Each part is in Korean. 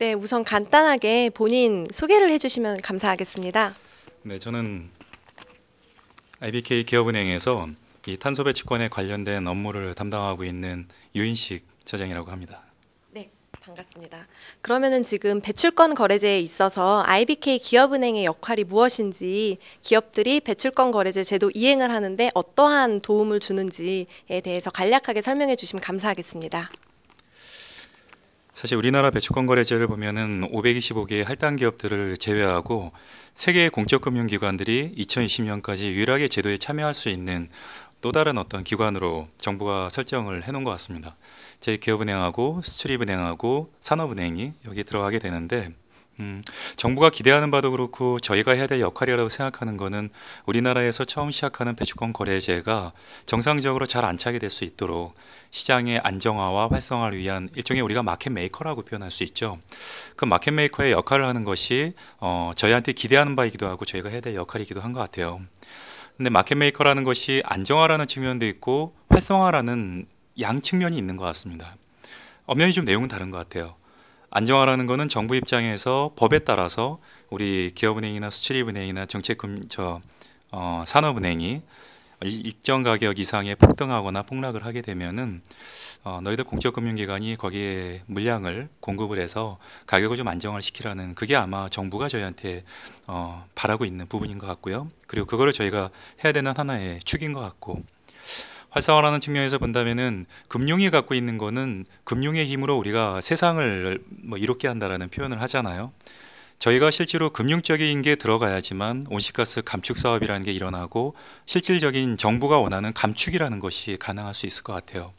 네, 우선 간단하게 본인 소개를 해주시면 감사하겠습니다. 네, 저는 IBK 기업은행에서 이 탄소 배치권에 관련된 업무를 담당하고 있는 유인식 차장이라고 합니다. 네, 반갑습니다. 그러면은 지금 배출권 거래제에 있어서 IBK 기업은행의 역할이 무엇인지, 기업들이 배출권 거래제 제도 이행을 하는데 어떠한 도움을 주는지에 대해서 간략하게 설명해 주시면 감사하겠습니다. 사실 우리나라 배출권 거래제를 보면은 525개의 할당 기업들을 제외하고 세계 공적 금융 기관들이 2020년까지 유일하게 제도에 참여할 수 있는 또 다른 어떤 기관으로 정부가 설정을 해 놓은 것 같습니다. 제 기업은행하고 수출입은행하고 산업은행이 여기 들어가게 되는데 음, 정부가 기대하는 바도 그렇고 저희가 해야 될 역할이라고 생각하는 것은 우리나라에서 처음 시작하는 배주권 거래제가 정상적으로 잘 안착이 될 수 있도록 시장의 안정화와 활성화를 위한 일종의 우리가 마켓 메이커라고 표현할 수 있죠. 그 마켓 메이커의 역할을 하는 것이 어, 저희한테 기대하는 바이기도 하고 저희가 해야 될 역할이기도 한 것 같아요. 근데 마켓 메이커라는 것이 안정화라는 측면도 있고 활성화라는 양 측면이 있는 것 같습니다. 엄연히 좀 내용은 다른 것 같아요. 안정화라는 거는 정부 입장에서 법에 따라서 우리 기업은행이나 수출입은행이나 정책금 저 어, 산업은행이 일정 가격 이상의 폭등하거나 폭락을 하게 되면은 어, 너희들 공적금융기관이 거기에 물량을 공급을 해서 가격을 좀 안정을 시키라는 그게 아마 정부가 저희한테 어, 바라고 있는 부분인 것 같고요. 그리고 그거를 저희가 해야 되는 하나의 축인 것 같고 활성화라는 측면에서 본다면은 금융이 갖고 있는 거는 금융의 힘으로 우리가 세상을 뭐 이롭게 한다라는 표현을 하잖아요. 저희가 실제로 금융적인 게 들어가야지만 온실가스 감축 사업이라는 게 일어나고 실질적인 정부가 원하는 감축이라는 것이 가능할 수 있을 것 같아요.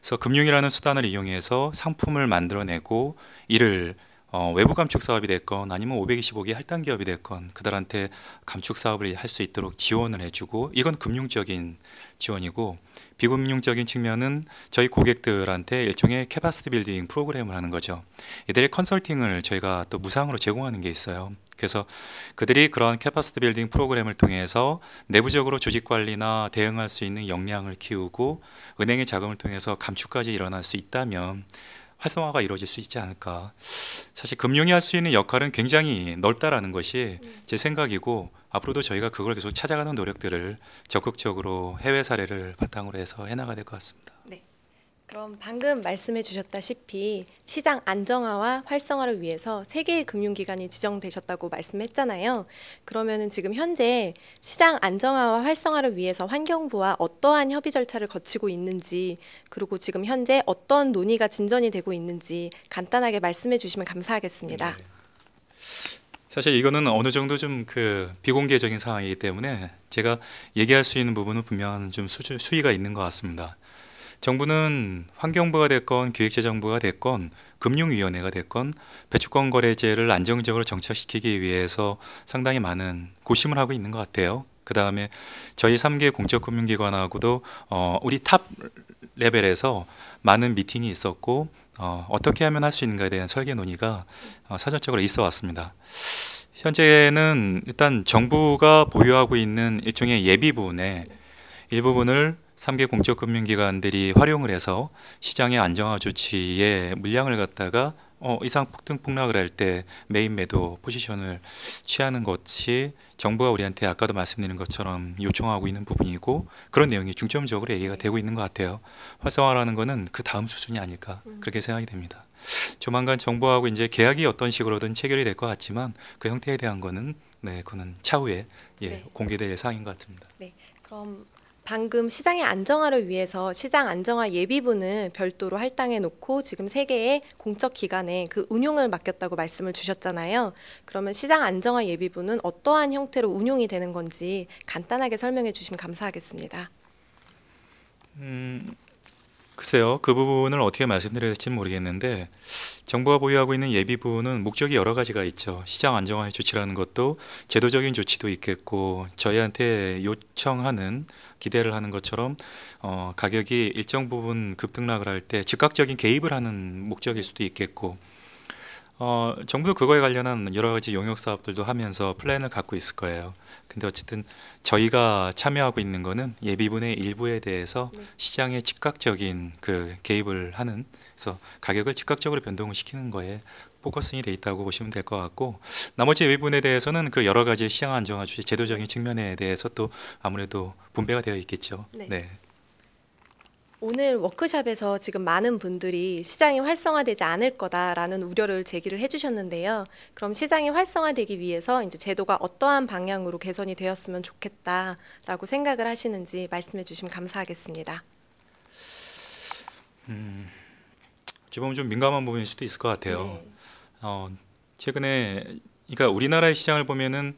그래서 금융이라는 수단을 이용해서 상품을 만들어내고 이를 어, 외부 감축 사업이 됐건 아니면 525기 할당 기업이 됐건 그들한테 감축 사업을 할 수 있도록 지원을 해주고 이건 금융적인 지원이고 비금융적인 측면은 저희 고객들한테 일종의 캐파스티 빌딩 프로그램을 하는 거죠. 이들의 컨설팅을 저희가 또 무상으로 제공하는 게 있어요. 그래서 그들이 그런 캐파스티 빌딩 프로그램을 통해서 내부적으로 조직 관리나 대응할 수 있는 역량을 키우고 은행의 자금을 통해서 감축까지 일어날 수 있다면 활성화가 이루어질 수 있지 않을까. 사실 금융이 할 수 있는 역할은 굉장히 넓다라는 것이 음. 제 생각이고 앞으로도 저희가 그걸 계속 찾아가는 노력들을 적극적으로 해외 사례를 바탕으로 해서 해나가야 될 것 같습니다. 그럼 방금 말씀해 주셨다시피 시장 안정화와 활성화를 위해서 세 개의 금융기관이 지정되셨다고 말씀했잖아요. 그러면은 지금 현재 시장 안정화와 활성화를 위해서 환경부와 어떠한 협의 절차를 거치고 있는지 그리고 지금 현재 어떤 논의가 진전이 되고 있는지 간단하게 말씀해 주시면 감사하겠습니다. 네. 사실 이거는 어느 정도 좀 그 비공개적인 상황이기 때문에 제가 얘기할 수 있는 부분은 분명 한좀 수주, 수위가 있는 것 같습니다. 정부는 환경부가 됐건 기획재정부가 됐건 금융위원회가 됐건 배출권 거래제를 안정적으로 정착시키기 위해서 상당히 많은 고심을 하고 있는 것 같아요. 그 다음에 저희 3개 공적금융기관하고도 어, 우리 탑 레벨에서 많은 미팅이 있었고 어, 어떻게 하면 할 수 있는가에 대한 설계 논의가 어, 사전적으로 있어 왔습니다. 현재는 일단 정부가 보유하고 있는 일종의 예비분의 일부분을 3개 공적 금융기관들이 활용을 해서 시장의 안정화 조치에 물량을 갖다가 어, 이상 폭등 폭락을 할때 메인 매도 포지션을 취하는 것이 정부가 우리한테 아까도 말씀드린 것처럼 요청하고 있는 부분이고 그런 내용이 중점적으로 얘기가 되고 있는 것 같아요. 활성화라는 거는 그 다음 수준이 아닐까 그렇게 생각이 됩니다. 조만간 정부하고 이제 계약이 어떤 식으로든 체결이 될 것 같지만 그 형태에 대한 거는 네, 그는 차후에 예, 네. 공개될 예상인 것 같습니다. 네, 그럼 방금 시장의 안정화를 위해서 시장 안정화 예비분을 별도로 할당해 놓고 지금 세 개의 공적 기관에 그 운용을 맡겼다고 말씀을 주셨잖아요. 그러면 시장 안정화 예비분은 어떠한 형태로 운용이 되는 건지 간단하게 설명해 주시면 감사하겠습니다. 음, 글쎄요. 그 부분을 어떻게 말씀드려야 될지 모르겠는데 정부가 보유하고 있는 예비부는 목적이 여러 가지가 있죠. 시장 안정화의 조치라는 것도 제도적인 조치도 있겠고 저희한테 요청하는 기대를 하는 것처럼 어, 가격이 일정 부분 급등락을 할 때 즉각적인 개입을 하는 목적일 수도 있겠고 어, 정부도 그거에 관련한 여러 가지 용역 사업들도 하면서 플랜을 갖고 있을 거예요. 근데 어쨌든 저희가 참여하고 있는 거는 예비분의 일부에 대해서 네. 시장에 즉각적인 그 개입을 하는 그래서 가격을 즉각적으로 변동을 시키는 거에 포커싱이 돼 있다고 보시면 될 것 같고 나머지 예비분에 대해서는 그 여러 가지 시장 안정화 주제 제도적인 측면에 대해서 또 아무래도 분배가 되어 있겠죠. 네. 네. 오늘 워크샵에서 지금 많은 분들이 시장이 활성화되지 않을 거다라는 우려를 제기를 해주셨는데요. 그럼 시장이 활성화되기 위해서 이제 제도가 어떠한 방향으로 개선이 되었으면 좋겠다라고 생각을 하시는지 말씀해 주시면 감사하겠습니다. 음, 지금 보좀 민감한 부분일 수도 있을 것 같아요. 네. 어, 최근에 그러니까 우리나라의 시장을 보면은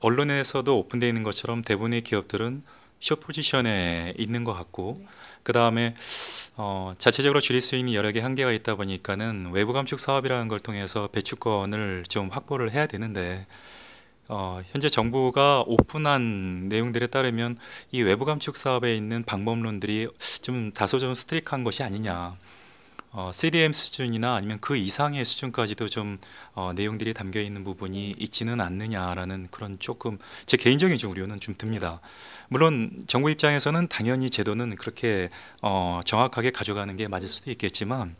언론에서도 오픈되어 있는 것처럼 대부분의 기업들은 숏 포지션에 있는 것 같고 네. 그 다음에 어, 자체적으로 줄일 수 있는 여러 개 한계가 있다 보니까는 외부 감축 사업이라는 걸 통해서 배출권을 좀 확보를 해야 되는데 어, 현재 정부가 오픈한 내용들에 따르면 이 외부 감축 사업에 있는 방법론들이 좀 다소 좀 스트릭한 것이 아니냐 어, CDM 수준이나 아니면 그 이상의 수준까지도 좀 어, 내용들이 담겨 있는 부분이 있지는 않느냐라는 그런 조금 제 개인적인 좀 우려는 좀 듭니다. 물론 정부 입장에서는 당연히 제도는 그렇게 어, 정확하게 가져가는 게 맞을 수도 있겠지만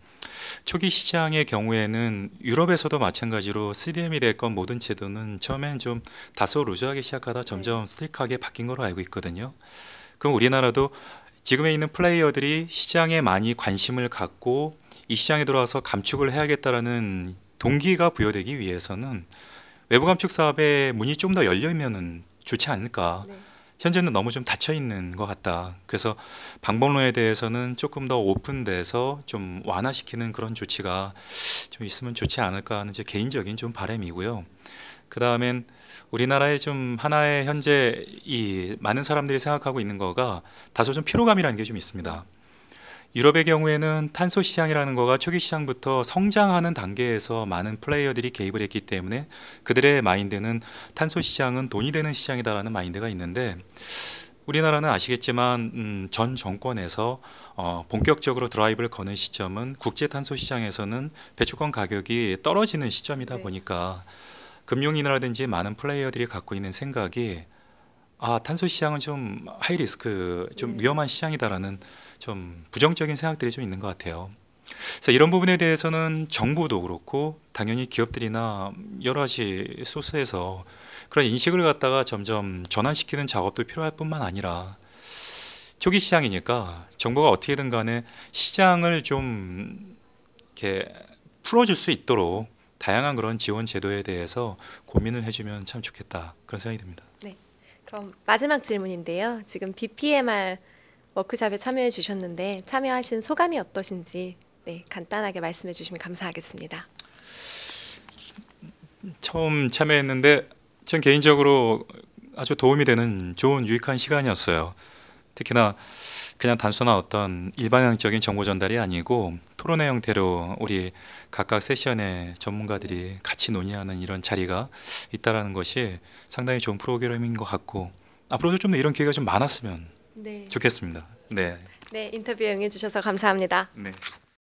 초기 시장의 경우에는 유럽에서도 마찬가지로 CDM이 됐건 모든 제도는 처음엔 좀 다소 루즈하게 시작하다 네. 점점 스트릭하게 바뀐 걸로 알고 있거든요. 그럼 우리나라도 지금에 있는 플레이어들이 시장에 많이 관심을 갖고 이 시장에 들어와서 감축을 해야겠다라는 동기가 부여되기 위해서는 외부 감축 사업에 문이 좀 더 열려면은 좋지 않을까. 네. 현재는 너무 좀 닫혀 있는 것 같다. 그래서 방법론에 대해서는 조금 더 오픈돼서 좀 완화시키는 그런 조치가 좀 있으면 좋지 않을까 하는 제 개인적인 좀 바람이고요. 그 다음엔 우리나라의 좀 하나의 현재 이 많은 사람들이 생각하고 있는 거가 다소 좀 피로감이라는 게 좀 있습니다. 유럽의 경우에는 탄소 시장이라는 거가 초기 시장부터 성장하는 단계에서 많은 플레이어들이 개입을 했기 때문에 그들의 마인드는 탄소 시장은 돈이 되는 시장이다라는 마인드가 있는데 우리나라는 아시겠지만 음, 전 정권에서 어, 본격적으로 드라이브를 거는 시점은 국제 탄소 시장에서는 배출권 가격이 떨어지는 시점이다 네. 보니까 금융이라든지 많은 플레이어들이 갖고 있는 생각이 아 탄소 시장은 좀 하이리스크 좀 네. 위험한 시장이다라는 좀 부정적인 생각들이 좀 있는 것 같아요. 그래서 이런 부분에 대해서는 정부도 그렇고 당연히 기업들이나 여러 가지 소스에서 그런 인식을 갖다가 점점 전환시키는 작업도 필요할 뿐만 아니라 초기 시장이니까 정부가 어떻게든 간에 시장을 좀 이렇게 풀어줄 수 있도록 다양한 그런 지원 제도에 대해서 고민을 해주면 참 좋겠다 그런 생각이 듭니다. 네, 그럼 마지막 질문인데요. 지금 BPMR 워크샵에 참여해 주셨는데 참여하신 소감이 어떠신지 네, 간단하게 말씀해 주시면 감사하겠습니다. 처음 참여했는데 전 개인적으로 아주 도움이 되는 좋은 유익한 시간이었어요. 특히나 그냥 단순한 어떤 일반형적인 정보 전달이 아니고 토론회 형태로 우리 각각 세션의 전문가들이 같이 논의하는 이런 자리가 있다라는 것이 상당히 좋은 프로그램인 것 같고 앞으로도 좀 이런 기회가 좀 많았으면 네. 좋겠습니다. 네. 네 인터뷰 응해주셔서 감사합니다. 네.